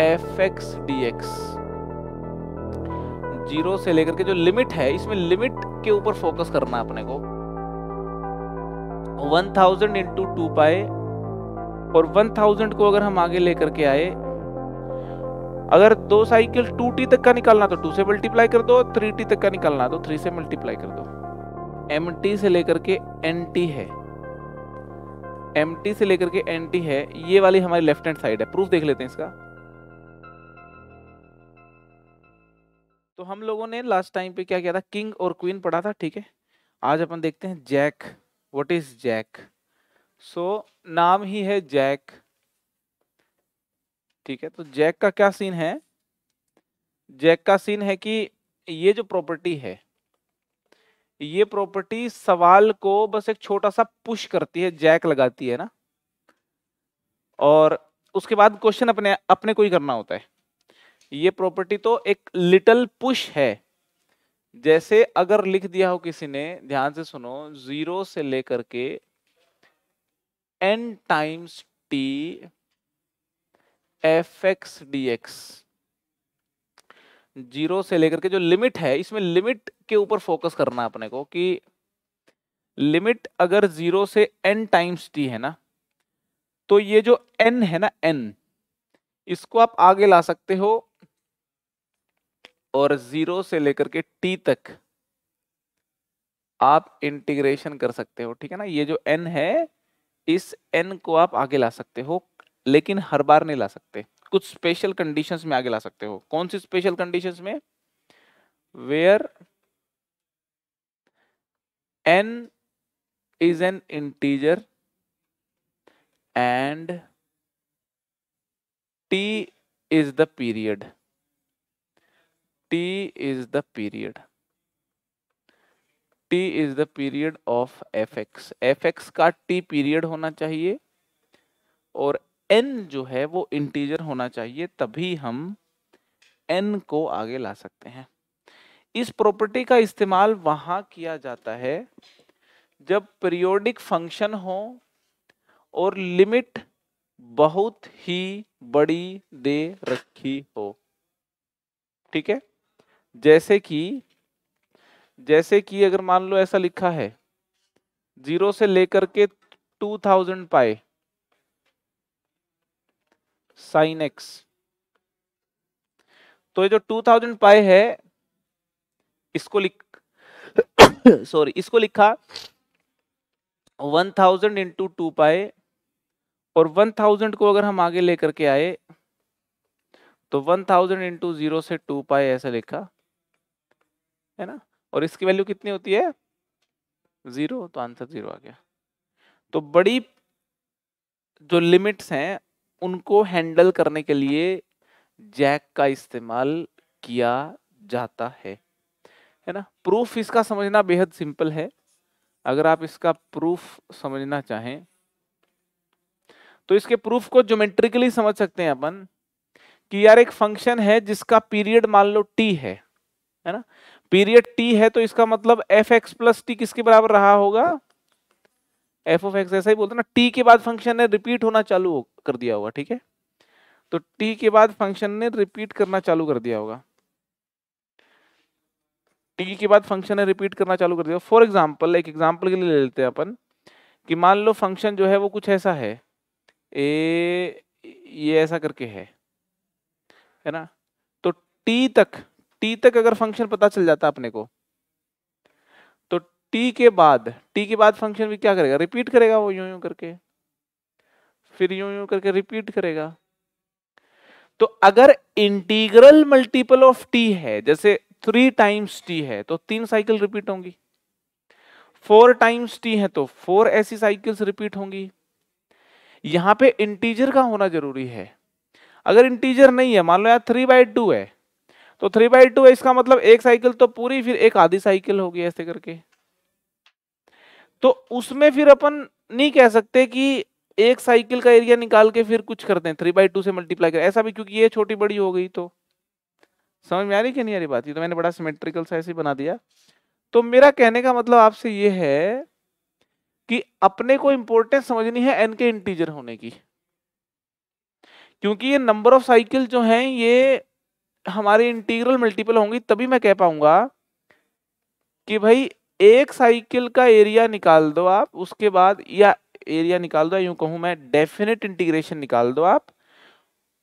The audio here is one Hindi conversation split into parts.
F X D X zero से लेकर के जो लिमिट है इसमें लिमिट के ऊपर फोकस करना है अपने को वन थाउजेंड इंटू टू पाए और वन थाउजेंड को अगर हम आगे लेकर के आए अगर दो साइकिल टू टी तक का निकालना तो टू से मल्टीप्लाई कर दो थ्री टी तक का निकालना तो थ्री से मल्टीप्लाई कर दो एम टी से लेकर के एन टी है एम टी से लेकर के एन टी है ये वाली हमारी लेफ्ट हैंड साइड है प्रूफ देख लेते हैं इसका तो हम लोगों ने लास्ट टाइम पे क्या किया था किंग और क्वीन पढ़ा था ठीक है आज अपन देखते हैं jack what is jack so नाम ही है जैक ठीक है तो जैक का क्या सीन है जैक का सीन है कि ये जो प्रॉपर्टी है ये प्रॉपर्टी सवाल को बस एक छोटा सा पुश करती है जैक लगाती है ना और उसके बाद क्वेश्चन अपने अपने को ही करना होता है ये प्रॉपर्टी तो एक लिटल पुश है जैसे अगर लिख दिया हो किसी ने ध्यान से सुनो जीरो से लेकर के N times T F X D X zero से लेकर के जो लिमिट है इसमें लिमिट के ऊपर फोकस करना अपने को कि लिमिट अगर जीरो से एन टाइम्स टी है ना तो ये जो एन है ना एन इसको आप आगे ला सकते हो और जीरो से लेकर के टी तक आप इंटीग्रेशन कर सकते हो ठीक है ना ये जो एन है इस एन को आप आगे ला सकते हो लेकिन हर बार नहीं ला सकते कुछ स्पेशल कंडीशंस में आगे ला सकते हो कौन सी स्पेशल कंडीशंस में where n is an integer and t is the period t is the period t is the period of fx fx का t पीरियड होना चाहिए और n जो है वो इंटीजर होना चाहिए तभी हम n को आगे ला सकते हैं इस प्रॉपर्टी का इस्तेमाल वहां किया जाता है जब पीरियोडिक फंक्शन हो और लिमिट बहुत ही बड़ी दे रखी हो ठीक है जैसे कि जैसे कि अगर मान लो ऐसा लिखा है जीरो से लेकर के two thousand pi sine X तो ये जो टू थाउजेंड पाए है इसको लिख सॉरी इसको लिखा वन थाउजेंड इंटू टू पाए और वन थाउजेंड को अगर हम आगे लेकर के आए तो वन थाउजेंड इंटू जीरो से टू पाए ऐसा लिखा है ना और इसकी वैल्यू कितनी होती है जीरो तो आंसर जीरो आ गया तो बड़ी जो लिमिट्स हैं उनको हैंडल करने के लिए जैक का इस्तेमाल किया जाता है है ना प्रूफ इसका समझना बेहद सिंपल है अगर आप इसका प्रूफ समझना चाहें तो इसके प्रूफ को ज्योमेट्रिकली समझ सकते हैं अपन कि यार एक फंक्शन है जिसका पीरियड मान लो टी है है ना पीरियड टी है तो इसका मतलब एफ एक्स प्लस टी किसके बराबर रहा होगा एफ ऑफ एक्स ऐसा ही बोलते ना टी के बाद फंक्शन ने रिपीट होना चालू कर दिया होगा ठीक है तो टी के बाद फंक्शन ने रिपीट करना चालू कर दिया होगा टी के बाद फंक्शन ने रिपीट करना चालू कर दिया फॉर एग्जाम्पल एक एग्जाम्पल के लिए ले लेते हैं अपन कि मान लो फंक्शन जो है वो कुछ ऐसा है ए ये ऐसा करके है है ना तो टी तक टी तक अगर फंक्शन पता चल जाता अपने को तो टी के बाद टी के बाद फंक्शन भी क्या करेगा रिपीट करेगा वो यूं यूं करके फिर यूं यूं करके रिपीट करेगा तो अगर इंटीग्रल मल्टीपल ऑफ टी है जैसे थ्री टाइम्स टी है तो तीन साइकिल रिपीट होंगी फोर टाइम्स टी है तो फोर ऐसी साइकिल्स रिपीट होंगी यहां पे इंटीजर का होना जरूरी है अगर इंटीजर नहीं है मान लो यार थ्री बाई टू है तो थ्री बाई टू है इसका मतलब एक साइकिल तो पूरी फिर एक आधी साइकिल होगी ऐसे करके तो उसमें फिर अपन नहीं कह सकते कि एक साइकिल का एरिया निकाल के फिर कुछ करते हैं थ्री बाई टू से मल्टीप्लाई कर ऐसा भी क्योंकि ये छोटी बड़ी हो गई तो समझ में आ रही कि नहीं आ रही बात ये तो मैंने बड़ा सिमेट्रिकल सा ऐसे बना दिया तो मेरा कहने का मतलब आपसे ये है कि अपने को इंपोर्टेंस समझनी है एन के इंटीजर होने की क्योंकि ये नंबर ऑफ साइकिल जो हैं ये हमारी इंटीग्रल मल्टीपल होंगी तभी मैं कह पाऊंगा कि भाई एक साइकिल का एरिया निकाल दो आप उसके बाद या एरिया निकाल दो यूं कहूं मैं डेफिनेट इंटीग्रेशन निकाल दो आप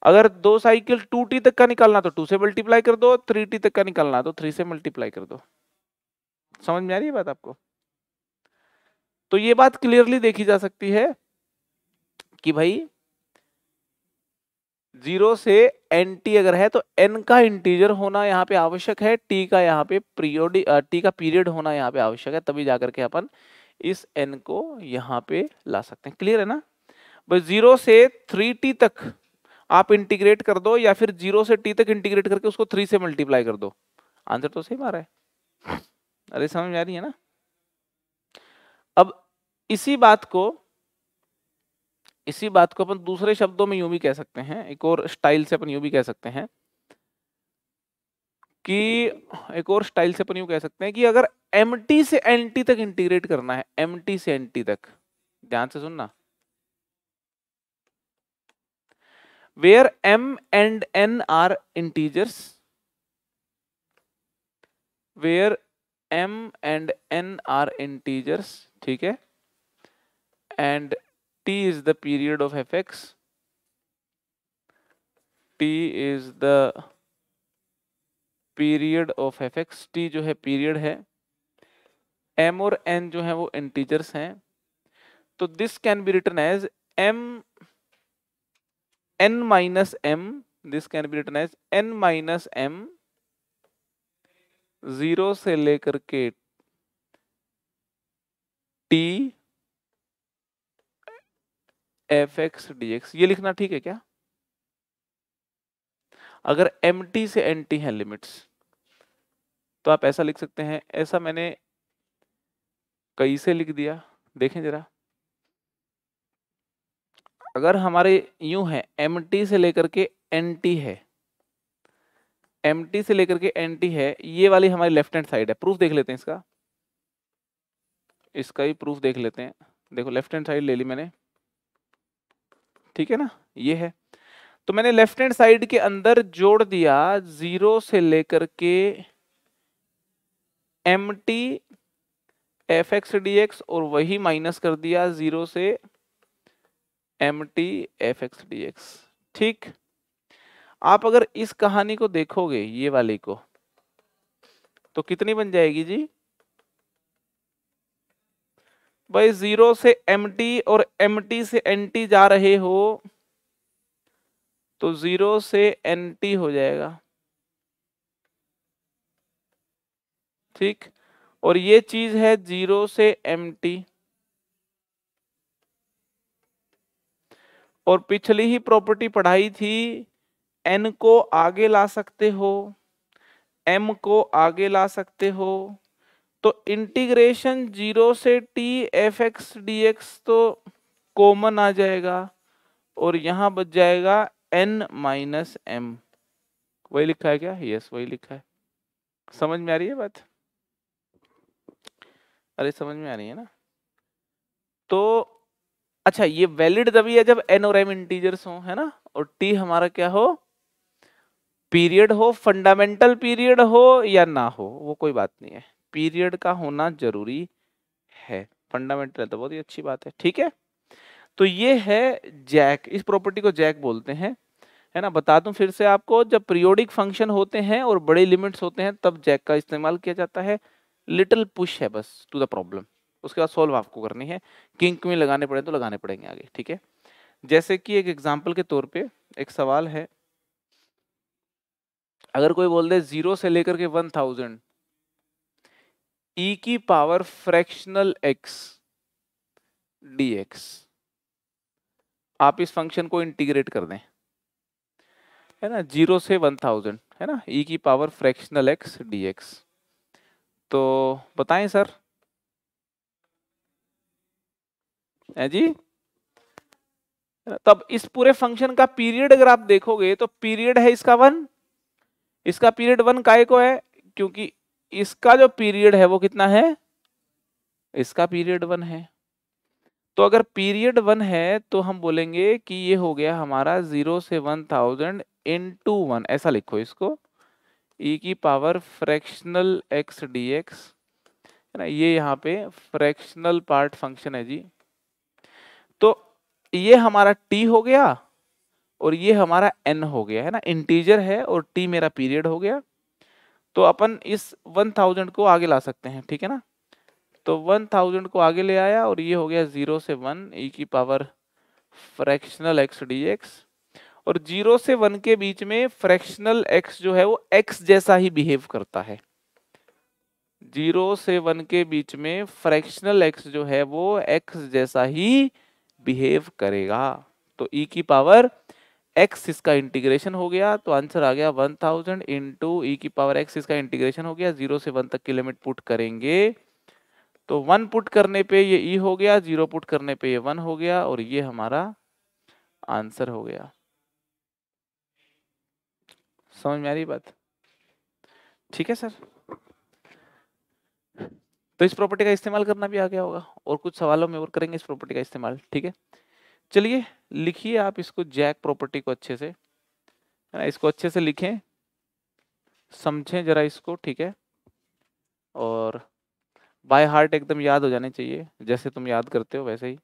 अगर दो साइकिल टू टी तक का निकालना तो टू से मल्टीप्लाई कर दो थ्री टी तक का निकालना तो थ्री से मल्टीप्लाई कर दो समझ में आ रही है बात आपको तो ये बात क्लियरली देखी जा सकती है कि भाई जीरो से एन टी अगर है तो एन का इंटीजर होना यहाँ पे आवश्यक है टी का यहाँ पे पीरियोड टी का पीरियड होना यहाँ पे आवश्यक है तभी जाकर के अपन इस एन को यहाँ पे ला सकते हैं क्लियर है ना बस जीरो से थ्री टी तक आप इंटीग्रेट कर दो या फिर जीरो से टी तक इंटीग्रेट करके उसको थ्री से मल्टीप्लाई कर दो आंसर तो सही आ रहा है अरे समझ आ रही है ना अब इसी बात को इसी बात को अपन दूसरे शब्दों में यूं भी कह सकते हैं एक और स्टाइल से अपन यूं भी कह सकते हैं कि एक और स्टाइल से अपन यूं कह सकते हैं कि अगर एम से एन तक इंटीग्रेट करना है एम से एन तक ध्यान से सुनना where M and N are integers where M and N are integers ठीक है एंड t is the period of fx t is the period of F X T जो है पीरियड है एम और एन जो है वो इंटीजर्स हैं तो this can be written as M N minus M this can be written as N minus M zero से लेकर के T F X D X ये लिखना ठीक है क्या अगर एम टी से एन टी है लिमिट्स तो आप ऐसा लिख सकते हैं ऐसा मैंने कई से लिख दिया देखें जरा अगर हमारे यू है एम टी से लेकर के एन टी है एम टी से लेकर के एन टी है ये वाली हमारी लेफ्ट हैंड साइड है प्रूफ देख लेते हैं इसका इसका ही प्रूफ देख लेते हैं देखो लेफ्ट हैंड साइड ले ली मैंने ठीक है ना ये है तो मैंने लेफ्ट हैंड साइड के अंदर जोड़ दिया जीरो से लेकर के M T F X D X और वही माइनस कर दिया जीरो से M T F X D X ठीक आप अगर इस कहानी को देखोगे ये वाली को तो कितनी बन जाएगी जी भाई जीरो से एम टी और एम टी से एन टी जा रहे हो तो जीरो से एन टी हो जाएगा ठीक और ये चीज है जीरो से एम टी और पिछली ही प्रॉपर्टी पढ़ाई थी एन को आगे ला सकते हो एम को आगे ला सकते हो तो इंटीग्रेशन जीरो से T F X D X तो कॉमन आ जाएगा और यहां बच जाएगा एन माइनस एम वही लिखा है क्या यस वही लिखा है समझ में आ रही है बात अरे समझ में आ रही है ना तो अच्छा ये वैलिड तभी है जब एन और एम इंटीजर्स हो है ना और टी हमारा क्या हो पीरियड हो फंडामेंटल पीरियड हो या ना हो वो कोई बात नहीं है पीरियड का होना जरूरी है फंडामेंटल है तो बहुत ही अच्छी बात है ठीक है तो ये है जैक इस प्रॉपर्टी को जैक बोलते हैं है ना बता दूं फिर से आपको जब पीरियोडिक फंक्शन होते हैं और बड़े लिमिट्स होते हैं तब जैक का इस्तेमाल किया जाता है लिटिल पुश है बस टू द प्रॉब्लम उसके बाद सॉल्व आपको करनी है किंक में लगाने पड़े तो लगाने पड़ेंगे आगे ठीक है जैसे कि एक एग्जाम्पल के तौर पर एक सवाल है अगर कोई बोल दे जीरो से लेकर के वन थाउजेंड e की पावर फ्रैक्शनल एक्स dx आप इस फंक्शन को इंटीग्रेट कर दें है ना जीरो से वन थाउजेंड है ना e की पावर फ्रैक्शनल x dx तो बताएं सर है जी तब इस पूरे फंक्शन का पीरियड अगर आप देखोगे तो पीरियड है इसका वन इसका पीरियड वन काय को है क्योंकि इसका जो पीरियड है वो कितना है इसका पीरियड वन है तो अगर पीरियड वन है तो हम बोलेंगे कि ये हो गया हमारा जीरो से वन थाउजेंड इन टू वन ऐसा लिखो इसको ई e की power fractional X D X है ना ये यहाँ पे फ्रैक्शनल पार्ट फंक्शन है जी तो ये हमारा टी हो गया और ये हमारा एन हो गया है ना इंटीजर है और टी मेरा पीरियड हो गया तो अपन इस वन थाउजेंड को आगे ला सकते हैं ठीक है ना तो वन थाउजेंड को आगे ले आया और ये हो गया जीरो से वन e की power fractional X D X और जीरो से वन के बीच में फ्रैक्शनल एक्स जो है वो एक्स जैसा ही बिहेव करता है जीरो से वन के बीच में फ्रैक्शनल एक्स जो है वो एक्स जैसा ही बिहेव करेगा तो e की पावर एक्स इसका इंटीग्रेशन हो गया तो आंसर आ गया one thousand into E e की पावर एक्स इसका इंटीग्रेशन हो गया जीरो से वन तक की लिमिट पुट करेंगे तो वन पुट करने पे ये ई e हो गया जीरो पुट करने पे ये वन हो गया और ये हमारा आंसर हो गया समझ में आ रही बात ठीक है सर तो इस प्रॉपर्टी का इस्तेमाल करना भी आ गया होगा और कुछ सवालों में और करेंगे इस प्रॉपर्टी का इस्तेमाल ठीक है चलिए लिखिए आप इसको जैक प्रॉपर्टी को अच्छे से है ना इसको अच्छे से लिखें समझें जरा इसको ठीक है और बाय हार्ट एकदम याद हो जाने चाहिए जैसे तुम याद करते हो वैसे ही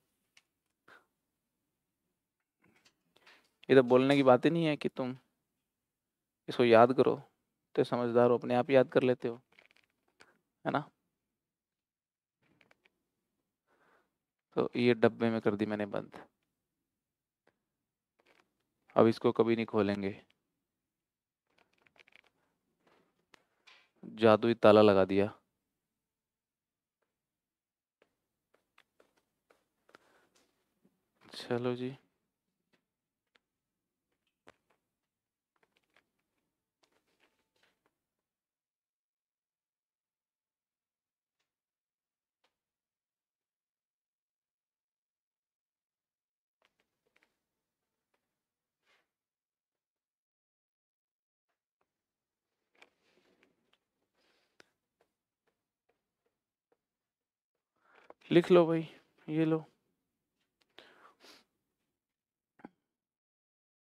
ये तो बोलने की बात ही नहीं है कि तुम इसको याद करो तो समझदार हो अपने आप याद कर लेते हो है ना तो ये डब्बे में कर दी मैंने बंद अब इसको कभी नहीं खोलेंगे जादुई ताला लगा दिया चलो जी लिख लो भाई ये लो